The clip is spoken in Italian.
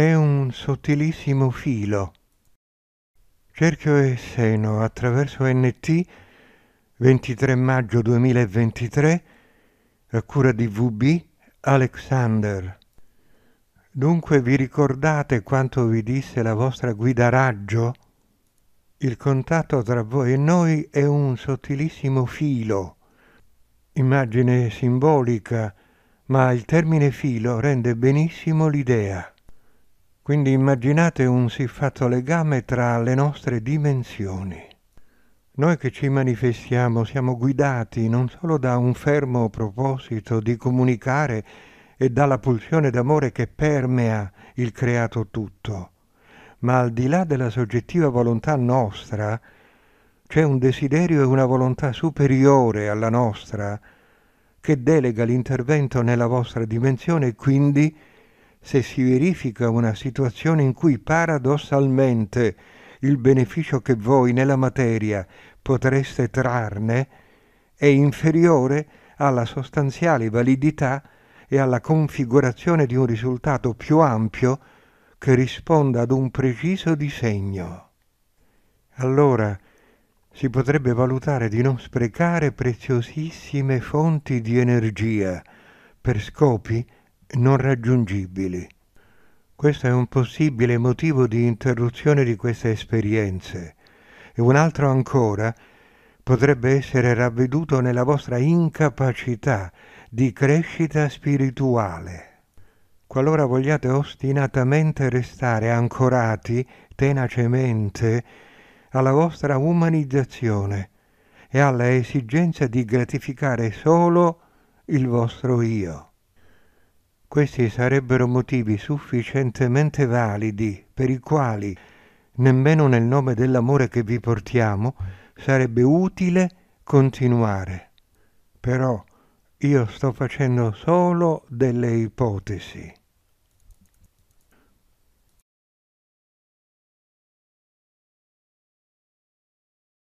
è un sottilissimo filo. Cerchio e Seno attraverso NT 23 maggio 2023 a cura di VB Alexander. Dunque vi ricordate quanto vi disse la vostra guida raggio? Il contatto tra voi e noi è un sottilissimo filo, immagine simbolica, ma il termine filo rende benissimo l'idea. Quindi immaginate un siffatto legame tra le nostre dimensioni. Noi che ci manifestiamo siamo guidati non solo da un fermo proposito di comunicare e dalla pulsione d'amore che permea il creato tutto, ma al di là della soggettiva volontà nostra c'è un desiderio e una volontà superiore alla nostra che delega l'intervento nella vostra dimensione e quindi se si verifica una situazione in cui paradossalmente il beneficio che voi nella materia potreste trarne è inferiore alla sostanziale validità e alla configurazione di un risultato più ampio che risponda ad un preciso disegno. Allora si potrebbe valutare di non sprecare preziosissime fonti di energia per scopi non raggiungibili. Questo è un possibile motivo di interruzione di queste esperienze e un altro ancora potrebbe essere ravveduto nella vostra incapacità di crescita spirituale qualora vogliate ostinatamente restare ancorati tenacemente alla vostra umanizzazione e alla esigenza di gratificare solo il vostro io. Questi sarebbero motivi sufficientemente validi per i quali, nemmeno nel nome dell'amore che vi portiamo, sarebbe utile continuare. Però io sto facendo solo delle ipotesi.